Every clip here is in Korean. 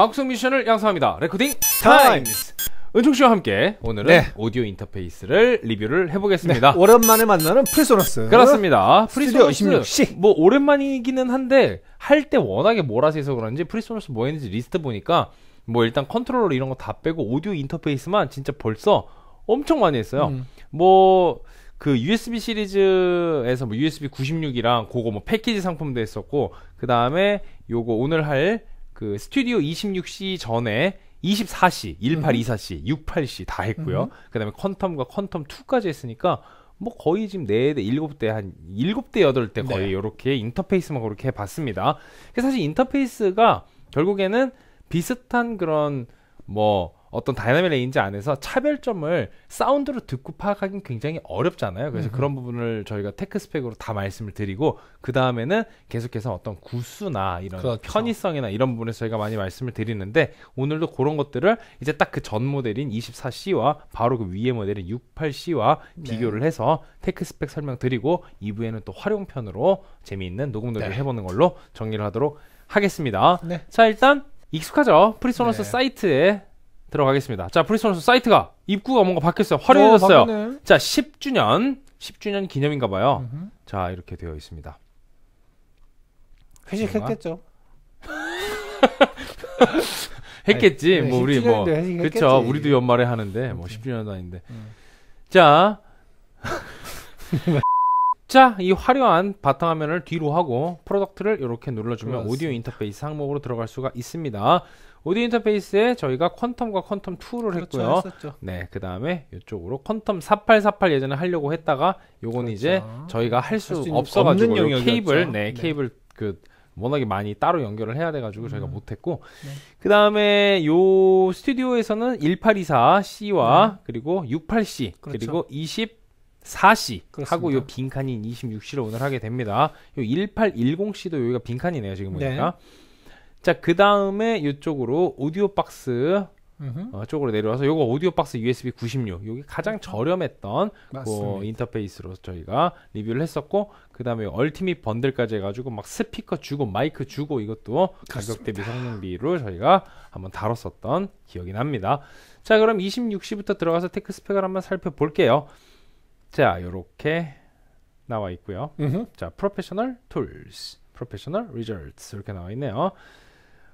방송 미션을 양성합니다. 레코딩 타임스. 은총 씨와 함께 오늘은 네. 오디오 인터페이스를 리뷰를 해보겠습니다. 네. 오랜만에 만나는 프리소너스. 그렇습니다. 프리소너스 1 6뭐 오랜만이기는 한데 할 때 워낙에 몰아서 해서 그런지 프리소너스 뭐 했는지 리스트 보니까 뭐 일단 컨트롤러 이런 거 다 빼고 오디오 인터페이스만 진짜 벌써 엄청 많이 했어요. 음. 뭐그 USB 시리즈에서 뭐 USB 96이랑 그거 뭐 패키지 상품도 했었고 그 다음에 요거 오늘 할그 스튜디오 2 6시 전에 2 4시1 8 2 4시6 8시다 했고요. 그다음에 퀀텀과 퀀텀 2까지 했으니까 뭐 거의 지금 4대, 7대, 한 7대, 8대 거의 네. 이렇게 인터페이스만 그렇게 해봤습니다. 사실 인터페이스가 결국에는 비슷한 그런 뭐 어떤 다이나믹 레인지 안에서 차별점을 사운드로 듣고 파악하기는 굉장히 어렵잖아요. 그래서 음. 그런 부분을 저희가 테크 스펙으로 다 말씀을 드리고 그 다음에는 계속해서 어떤 구수나 이런 그렇죠. 편의성이나 이런 부분에서 저희가 많이 말씀을 드리는데 오늘도 그런 것들을 이제 딱 그 전 모델인 24C와 바로 그 위에 모델인 68C와 네. 비교를 해서 테크 스펙 설명 드리고 2부에는 또 활용편으로 재미있는 녹음 녹음 네. 해보는 걸로 정리를 하도록 하겠습니다. 네. 자 일단 익숙하죠 프리소너스 네. 사이트에 들어가겠습니다. 자, 프리스너스 사이트가 입구가 뭔가 바뀌었어요. 화려해졌어요. 어, 자, 10주년, 10주년 기념인가 봐요. 으흠. 자, 이렇게 되어 있습니다. 회식했겠죠. 했겠지. 아니, 뭐 우리 뭐 그렇죠. 우리도 연말에 하는데 뭐 10주년도 아닌데. 음. 자. 자, 이 화려한 바탕화면을 뒤로 하고 프로덕트를 이렇게 눌러주면 오디오 인터페이스 항목으로 들어갈 수가 있습니다. 오디 인터페이스에 저희가 퀀텀과 퀀텀 2를 그렇죠, 했고요. 그렇죠, 네, 그 다음에 이쪽으로 퀀텀 4848 예전에 하려고 했다가 요건 그렇죠. 이제 저희가 할 수 없어가지고 케이블, 네, 네, 케이블 그 워낙에 많이 따로 연결을 해야 돼가지고 저희가 음. 못했고 네. 그 다음에 요 스튜디오에서는 1824C와 네. 그리고 68C 그렇죠. 그리고 20 4시 하고 요 빈칸인 26시를 오늘 하게 됩니다. 요 1810시도 여기가 빈칸이네요, 지금 네. 보니까. 네. 자, 그 다음에 이쪽으로 오디오 박스 어, 쪽으로 내려와서 요거 오디오 박스 USB 96 요게 가장 그렇죠. 저렴했던 그 인터페이스로 저희가 리뷰를 했었고 그 다음에 얼티밋 번들까지 해가지고 막 스피커 주고 마이크 주고 이것도 가격 대비 성능비로 저희가 한번 다뤘었던 기억이 납니다 자 그럼 26시부터 들어가서 테크 스펙을 한번 살펴볼게요 자 요렇게 나와 있고요 음흠. 자 프로페셔널 툴스 프로페셔널 리절트 이렇게 나와 있네요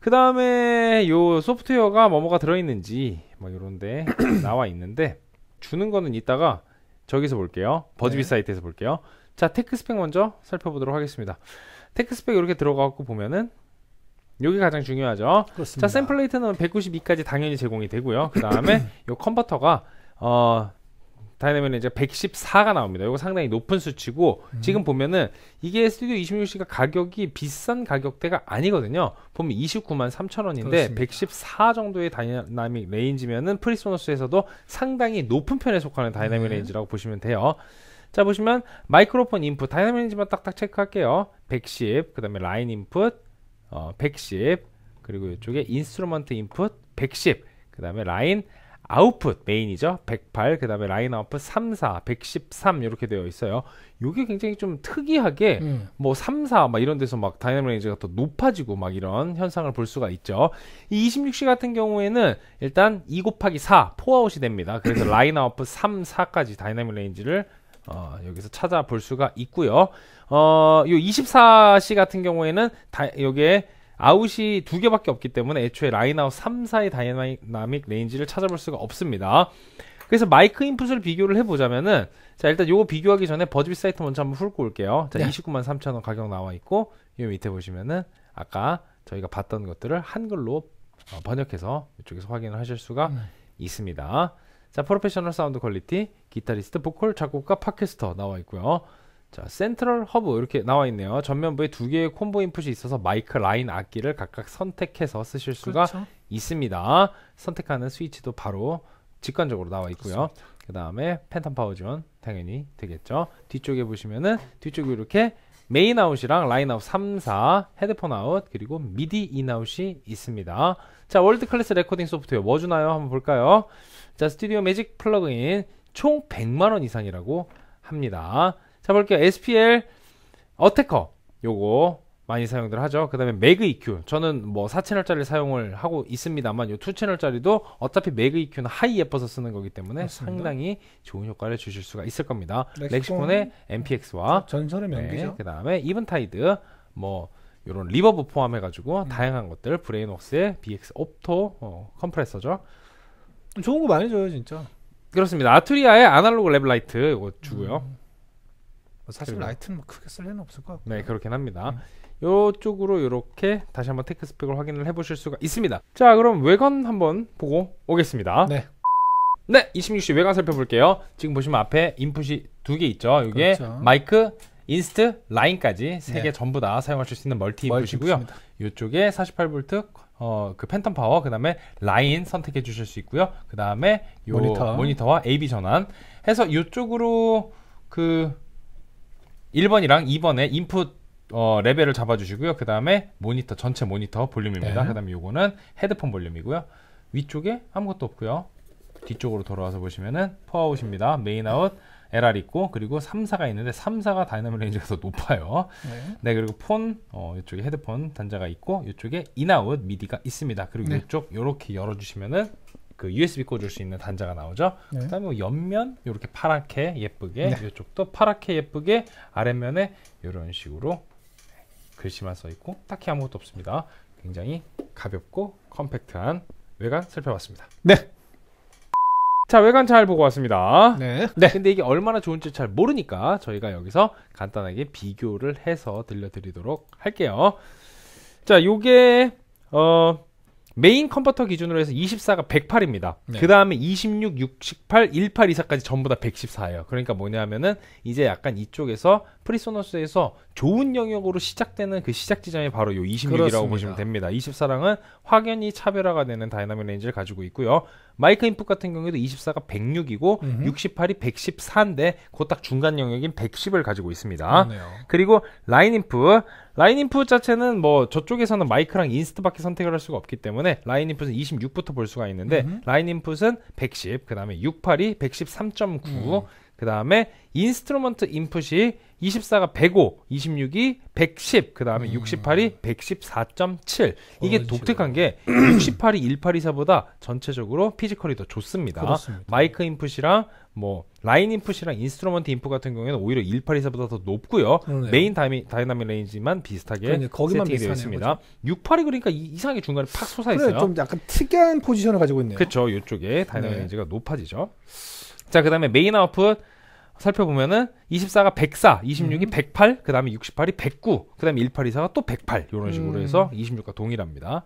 그 다음에 요 소프트웨어가 뭐뭐가 들어있는지 뭐 요런데 나와 있는데 주는 거는 이따가 저기서 볼게요. 버즈비 네. 사이트에서 볼게요. 자, 테크스펙 먼저 살펴보도록 하겠습니다. 테크스펙 이렇게 들어가고 보면은 여기 가장 중요하죠. 그렇습니다. 자, 샘플레이트는 192까지 당연히 제공이 되고요. 그 다음에 요 컨버터가 어, 다이내믹은 이제 114가 나옵니다. 이거 상당히 높은 수치고 음. 지금 보면은 이게 스튜디오 2 6시가 가격이 비싼 가격대가 아니거든요. 보면 29만 3천 원인데 114 정도의 다이내믹 레인지면은 프리소노스에서도 상당히 높은 편에 속하는 다이내믹 네. 레인지라고 보시면 돼요. 자 보시면 마이크로폰 인풋 다이내믹 레인지만 딱딱 체크할게요. 110, 그다음에 라인 인풋 어, 110 그리고 이쪽에 인스트루먼트 인풋 110 그다음에 라인 아웃풋 메인이죠. 108, 그 다음에 라인 아웃풋 34, 113 이렇게 되어 있어요. 이게 굉장히 좀 특이하게 음. 뭐 34, 막 이런 데서 막 다이나믹 레인지가 더 높아지고 막 이런 현상을 볼 수가 있죠. 이 26시 같은 경우에는 일단 2 곱하기 4, 포아웃이 됩니다. 그래서 라인 아웃풋 3, 4까지 다이나믹 레인지를 어, 여기서 찾아볼 수가 있고요. 어, 요 24시 같은 경우에는 다, 요게 아웃이 두 개밖에 없기 때문에 애초에 라인아웃 3, 4의 다이나믹 레인지를 찾아볼 수가 없습니다. 그래서 마이크 인풋을 비교를 해보자면은 자 일단 요거 비교하기 전에 버즈비 사이트 먼저 한번 훑고 올게요. 자 네. 29만 3천 원 가격 나와 있고 요 밑에 보시면은 아까 저희가 봤던 것들을 한글로 어, 번역해서 이쪽에서 확인을 하실 수가 네. 있습니다. 자 프로페셔널 사운드 퀄리티 기타리스트 보컬 작곡가 팟캐스터 나와 있고요. 자, 센트럴 허브 이렇게 나와 있네요. 전면부에 두 개의 콤보 인풋이 있어서 마이크 라인 악기를 각각 선택해서 쓰실 수가 그렇죠. 있습니다. 선택하는 스위치도 바로 직관적으로 나와 있고요. 그 다음에 팬텀 파워 지원 당연히 되겠죠. 뒤쪽에 보시면은 뒤쪽에 이렇게 메인 아웃이랑 라인 아웃 3, 4, 헤드폰 아웃 그리고 미디 인아웃이 있습니다. 자, 월드 클래스 레코딩 소프트웨어 뭐 주나요? 한번 볼까요? 자, 스튜디오 매직 플러그인 총 100만 원 이상이라고 합니다. 자, 볼게요. SPL 어테커. 요거 많이 사용들 하죠. 그 다음에 매그 EQ. 저는 뭐 4채널짜리 사용을 하고 있습니다만 요 2채널짜리도 어차피 매그 EQ는 하이 예뻐서 쓰는 거기 때문에 맞습니다. 상당히 좋은 효과를 주실 수가 있을 겁니다. 렉시콘. 의 MPX와 전설의 명기죠. 네, 그 다음에 이븐타이드 뭐 요런 리버브 포함해가지고 음. 다양한 것들 브레인웍스의 BX 옵토 어, 컴프레서죠. 좋은 거 많이 줘요 진짜. 그렇습니다. 아트리아의 아날로그 랩 라이트 이거 주고요. 음. 뭐 사실 라이트는 뭐 크게 쓸 일은 없을 것 같고. 네, 그렇긴 합니다. 이쪽으로 네. 이렇게 다시 한번 테크 스펙을 확인을 해보실 수가 있습니다. 자, 그럼 외관 한번 보고 오겠습니다. 네. 네, 26시 외관 살펴볼게요. 지금 보시면 앞에 인풋이 두 개 있죠. 이게 그렇죠. 마이크, 인스트, 라인까지 세개 네. 전부 다 사용하실 수 있는 멀티 인풋이고요. 이쪽에 48V 어, 그 팬텀 파워, 그 다음에 라인 선택해 주실 수 있고요. 그 다음에 모니터. 모니터와 AB 전환 해서 이쪽으로 그 1번이랑 2번에 인풋 어, 레벨을 잡아주시고요. 그 다음에 모니터 전체 모니터 볼륨입니다. 네. 그 다음에 요거는 헤드폰 볼륨이고요. 위쪽에 아무것도 없고요. 뒤쪽으로 돌아와서 보시면은 퍼아웃입니다. 메인 아웃, LR 있고 그리고 3사가 있는데 3사가 다이나믹 레인지가 더 높아요. 네, 네 그리고 폰 어, 이쪽에 헤드폰 단자가 있고 이쪽에 인아웃 미디가 있습니다. 그리고 네. 이쪽 이렇게 열어주시면은 그 USB 꽂을 수 있는 단자가 나오죠. 네. 그다음에 뭐 옆면 이렇게 파랗게 예쁘게 네. 이쪽도 파랗게 예쁘게 아랫면에 이런 식으로 글씨만 써 있고 딱히 아무것도 없습니다. 굉장히 가볍고 컴팩트한 외관 살펴봤습니다. 네. 자 외관 잘 보고 왔습니다. 네. 네. 근데 이게 얼마나 좋은지 잘 모르니까 저희가 여기서 간단하게 비교를 해서 들려드리도록 할게요. 자 요게 어 메인 컴퓨터 기준으로 해서 24가 108입니다. 네. 그 다음에 26, 68, 18, 24까지 전부 다 114예요. 그러니까 뭐냐면은 이제 약간 이쪽에서 프리소너스에서 좋은 영역으로 시작되는 그 시작 지점이 바로 요 26이라고 그렇습니다. 보시면 됩니다. 24랑은 확연히 차별화가 되는 다이나믹 레인지를 가지고 있고요. 마이크 인풋 같은 경우에도 24가 106이고 음흠. 68이 114인데 그 딱 중간 영역인 110을 가지고 있습니다. 그렇네요. 그리고 라인 인풋 라인 인풋 자체는 뭐 저쪽에서는 마이크랑 인스트밖에 선택을 할 수가 없기 때문에 라인 인풋은 26부터 볼 수가 있는데 음흠. 라인 인풋은 110, 그다음에 68이 113.9, 음. 그 다음에 인스트루먼트 인풋이 24가 105, 26이 110, 그 다음에 음. 68이 114.7. 이게 어, 독특한 게 68이 1824보다 전체적으로 피지컬이 더 좋습니다. 그렇습니다. 마이크 인풋이랑 뭐 라인 인풋이랑 인스트루먼트 인풋 같은 경우에는 오히려 1824보다 더 높고요. 네 메인 다이미, 다이나믹 레인지만 비슷하게 거기만 세팅이 있습니다. 68이 그러니까 이, 상하게 중간에 팍 솟아 있어요. 그래, 좀 약간 특이한 포지션을 가지고 있네요. 그렇죠. 이쪽에 다이나믹 네. 레인지가 높아지죠. 자, 그 다음에 메인 아웃풋 살펴보면은 24가 104, 26이 음. 108, 그 다음에 68이 109, 그 다음에 1824가 또 108, 이런 식으로 음. 해서 26과 동일합니다.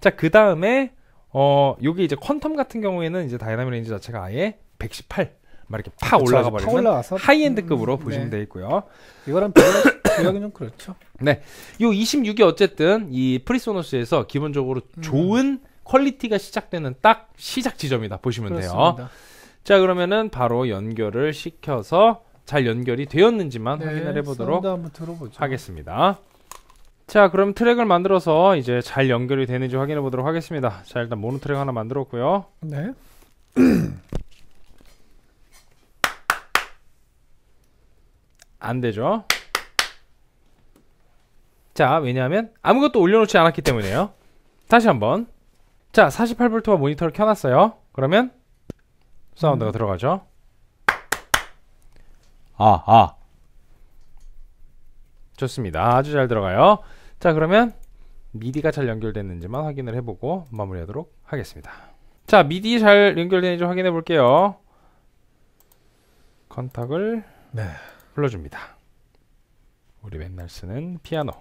자, 그 다음에, 어, 요게 이제 퀀텀 같은 경우에는 이제 다이나믹 레인지 자체가 아예 118, 막 이렇게 팍 올라가 버리면 하이엔드급으로 음, 네. 보시면 네. 돼 있고요. 이거랑 비교하기 좀 그렇죠. 네, 요 26이 어쨌든 이 프리소노스에서 기본적으로 음. 좋은 퀄리티가 시작되는 딱 시작 지점이다 보시면 그렇습니다. 돼요. 자 그러면은 바로 연결을 시켜서 잘 연결이 되었는지만 네, 확인을 해보도록 하겠습니다. 자 그럼 트랙을 만들어서 이제 잘 연결이 되는지 확인해 보도록 하겠습니다. 자 일단 모노 트랙 하나 만들었고요. 네. 안 되죠. 자 왜냐하면 아무것도 올려놓지 않았기 때문에요. 다시 한번. 자 48V와 모니터를 켜놨어요. 그러면 사운드가 음. 들어가죠. 아, 아. 좋습니다. 아주 잘 들어가요. 자, 그러면 미디가 잘 연결됐는지만 확인을 해보고 마무리하도록 하겠습니다. 자, 미디 잘 연결되는지 확인해 볼게요. 컨탁을 네. 불러줍니다. 우리 맨날 쓰는 피아노.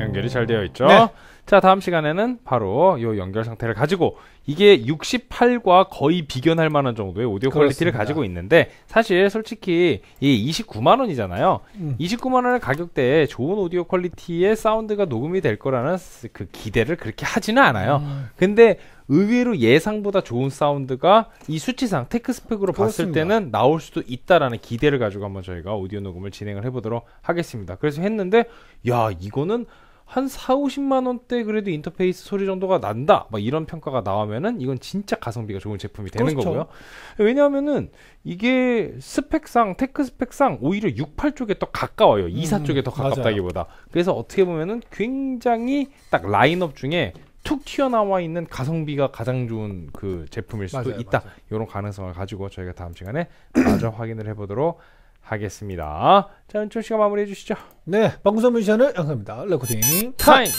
연결이 잘 되어 있죠? 네. 자, 다음 시간에는 바로 이 연결 상태를 가지고 이게 68과 거의 비견할 만한 정도의 오디오 그렇습니다. 퀄리티를 가지고 있는데 사실 솔직히 이 29만 원이잖아요. 음. 29만 원의 가격대에 좋은 오디오 퀄리티의 사운드가 녹음이 될 거라는 그 기대를 그렇게 하지는 않아요. 음. 근데 의외로 예상보다 좋은 사운드가 이 수치상 테크 스펙으로 봤을 때는 나올 수도 있다라는 기대를 가지고 한번 저희가 오디오 녹음을 진행을 해보도록 하겠습니다. 그래서 했는데 야 이거는 한 4, 50만 원대 그래도 인터페이스 소리 정도가 난다. 막 뭐 이런 평가가 나오면은 이건 진짜 가성비가 좋은 제품이 되는 그렇죠. 거고요. 왜냐하면은 이게 스펙상 테크 스펙상 오히려 68 쪽에 더 가까워요. 24 음, 쪽에 더 가깝다기보다. 맞아요. 그래서 어떻게 보면은 굉장히 딱 라인업 중에 툭 튀어나와 있는 가성비가 가장 좋은 그 제품일 수도 맞아요, 있다. 맞아요. 이런 가능성을 가지고 저희가 다음 시간에 마저 확인을 해보도록 하겠습니다. 자, 은철 씨가 마무리해 주시죠. 네, 방구석 뮤지션을 영상입니다. 레코딩 타임! 타임!